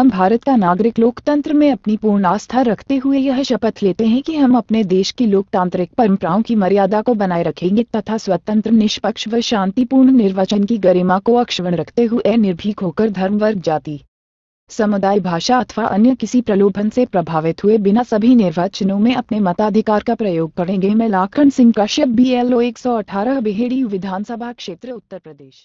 हम भारत का नागरिक लोकतंत्र में अपनी पूर्ण आस्था रखते हुए यह शपथ लेते हैं कि हम अपने देश की लोकतांत्रिक परंपराओं की मर्यादा को बनाए रखेंगे तथा स्वतंत्र निष्पक्ष व शांतिपूर्ण निर्वाचन की गरिमा को अक्षवण रखते हुए निर्भीक होकर धर्म वर्ग जाति समुदाय भाषा अथवा अन्य किसी प्रलोभन से प्रभावित हुए बिना सभी निर्वाचनों में अपने मताधिकार का प्रयोग करेंगे मैं Lakhan Singh Kashyap B L O अठारह बिहेड़ी विधानसभा क्षेत्र उत्तर प्रदेश